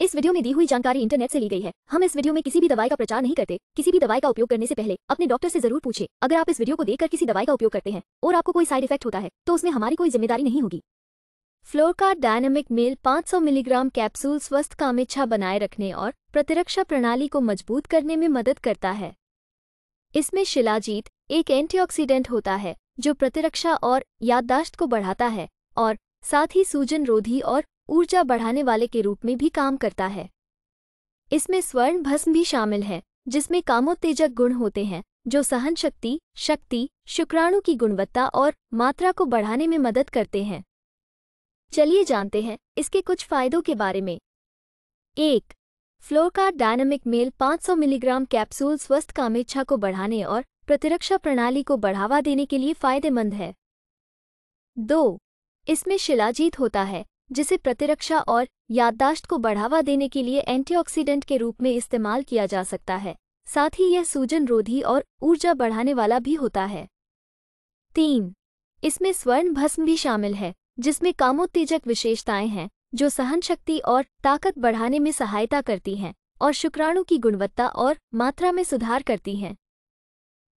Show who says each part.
Speaker 1: इस वीडियो में दी हुई जानकारी इंटरनेट से ली गई है हम इस वीडियो में किसी भी दवाई का प्रचार नहीं करते किसी भी दवाई का उपयोग करने से पहले अपने डॉक्टर से जरूर पूछे अगर आप इस वीडियो को देखकर किसी दवाई का उपयोग करते हैं और आपको कोई साइड इफेक्ट होता है तो उसमें हमारी कोई जिम्मेदारी नहीं होगी फ्लोरका डायनेमिक मेल 500 मिलीग्राम कैप्सूल स्वस्थ कामेच्छा बनाए रखने और प्रतिरक्षा प्रणाली को मजबूत करने में मदद करता है इसमें शिलाजीत एक एंटीऑक्सीडेंट होता है जो प्रतिरक्षा और याददाश्त को बढ़ाता है और साथ ही सूजन रोधी और ऊर्जा बढ़ाने वाले के रूप में भी काम करता है इसमें स्वर्ण भस्म भी शामिल है जिसमें कामोत्तेजक गुण होते हैं जो सहन शक्ति शक्ति शुक्राणु की गुणवत्ता और मात्रा को बढ़ाने में मदद करते हैं चलिए जानते हैं इसके कुछ फायदों के बारे में एक फ्लोरकार डायनामिक मेल 500 मिलीग्राम कैप्सूल स्वस्थ कामेच्छा को बढ़ाने और प्रतिरक्षा प्रणाली को बढ़ावा देने के लिए फायदेमंद है दो इसमें शिलाजीत होता है जिसे प्रतिरक्षा और याददाश्त को बढ़ावा देने के लिए एंटीऑक्सीडेंट के रूप में इस्तेमाल किया जा सकता है साथ ही यह सूजन रोधी और ऊर्जा बढ़ाने वाला भी होता है तीन इसमें स्वर्ण भस्म भी शामिल है जिसमें कामोत्तेजक विशेषताएं हैं जो सहन शक्ति और ताकत बढ़ाने में सहायता करती हैं और शुक्राणु की गुणवत्ता और मात्रा में सुधार करती हैं